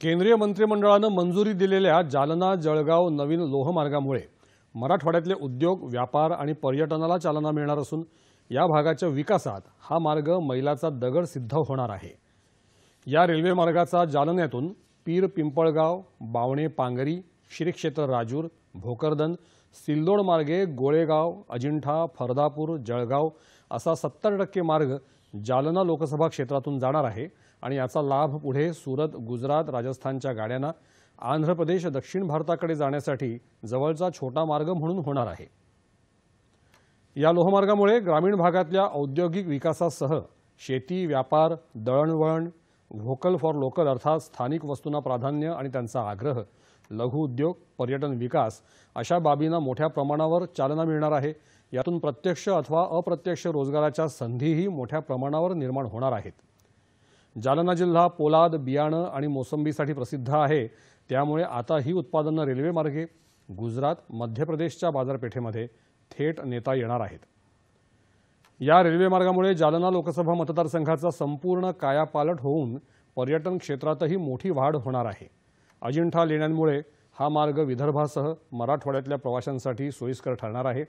केंद्रीय मंत्रिमंडळानं मंजुरी दिलेल्या जालना जळगाव नवीन लोहमार्गामुळे मराठवाड्यातले उद्योग व्यापार आणि पर्यटनाला चालना मिळणार असून या भागाच्या विकासात हा मार्ग मैलाचा दगड सिद्ध होणार आहे या रेल्वे मार्गाचा जालन्यातून पीर पिंपळगाव बावणे पांगरी श्रीक्षेत्र राजूर भोकरदन सिल्लोड मार्गे गोळेगाव अजिंठा फरदापूर जळगाव असा सत्तर टक्के मार्ग जालना लोकसभा क्षेत्रातून जाणार आहे आणि याचा लाभ पुढे सुरत गुजरात राजस्थानच्या गाड्यांना आंध्र प्रदेश दक्षिण भारताकडे जाण्यासाठी जवळचा छोटा मार्ग म्हणून होणार आहे या लोहमार्गामुळे ग्रामीण भागातल्या औद्योगिक विकासासह शेती व्यापार दळणवळण व्होकल फॉर लोकल अर्थात स्थानिक वस्तूंना प्राधान्य आणि त्यांचा आग्रह लघु उद्योग पर्यटन विकास अशा बाबींना मोठ्या प्रमाणावर चालना मिळणार आहे यातून प्रत्यक्ष अथवा अप्रत्यक्ष रोजगाराच्या संधीही मोठ्या प्रमाणावर निर्माण होणार आहेत जालना जिल्हा पोलाद बियाणं आणि मोसंबीसाठी प्रसिद्ध आहे त्यामुळे आता ही उत्पादनं रेल्वेमार्गे गुजरात मध्य प्रदेशच्या बाजारपेठेमध्ये थेट नेता येणार आहेत या रेल्वेमार्गामुळे जालना लोकसभा मतदारसंघाचा संपूर्ण कायापालट होऊन पर्यटन क्षेत्रातही मोठी वाढ होणार आहे अजिंठा लेण्यांमुळे हा मार्ग विदर्भासह मराठवाड्यातल्या प्रवाशांसाठी सोयीस्कर ठरणार आहे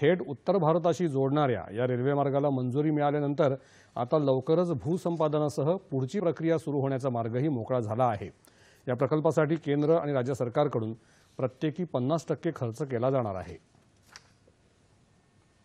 थेट उत्तर भारताशी जोडणाऱ्या या रेल्वेमार्गाला मंजुरी मिळाल्यानंतर आता लवकरच भूसंपादनासह पुढची प्रक्रिया सुरू होण्याचा मार्गही मोकळा झाला आहे या प्रकल्पासाठी केंद्र आणि राज्य सरकारकडून प्रत्येकी पन्नास टक्के खर्च केला जाणार आहे